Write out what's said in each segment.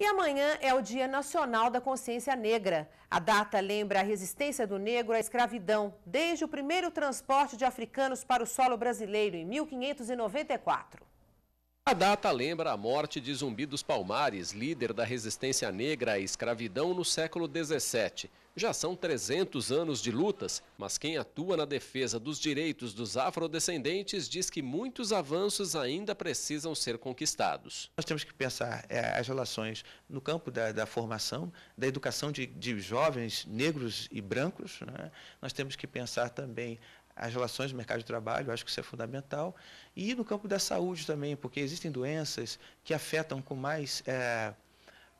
E amanhã é o Dia Nacional da Consciência Negra. A data lembra a resistência do negro à escravidão, desde o primeiro transporte de africanos para o solo brasileiro, em 1594. A data lembra a morte de Zumbi dos Palmares, líder da resistência negra à escravidão no século 17. Já são 300 anos de lutas, mas quem atua na defesa dos direitos dos afrodescendentes diz que muitos avanços ainda precisam ser conquistados. Nós temos que pensar é, as relações no campo da, da formação, da educação de, de, jovens negros e brancos. Né? Nós temos que pensar também as relações do mercado de trabalho, acho que isso é fundamental. E no campo da saúde também, porque existem doenças que afetam com mais. É,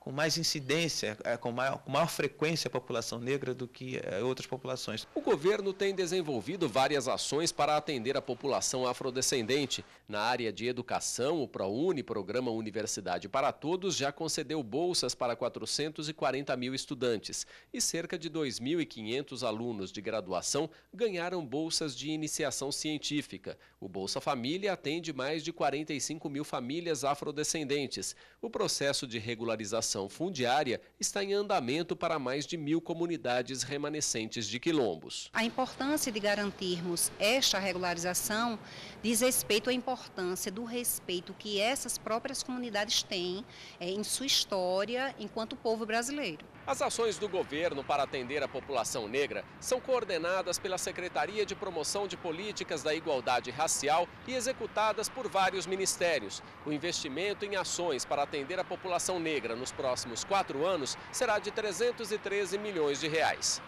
com mais incidência, é, com maior, com maior, frequência a população negra do que é, outras populações. O governo tem desenvolvido várias ações para atender a população afrodescendente. Na área de educação, o ProUni, Programa Universidade para Todos, já concedeu bolsas para 440 mil estudantes e cerca de 2.500 alunos de graduação ganharam bolsas de iniciação científica. O Bolsa Família atende mais de 45 mil famílias afrodescendentes. O processo de regularização doação fundiária está em andamento para mais de mil comunidades remanescentes de quilombos. A importância de garantirmos esta regularização diz respeito à importância do respeito que essas próprias comunidades têm eh, em sua história enquanto povo brasileiro. As ações do governo para atender a população negra são coordenadas pela Secretaria de Promoção de Políticas da Igualdade Racial e executadas por vários ministérios. O investimento em ações para atender a população negra nos próximos quatro anos será de 313 milhões de reais.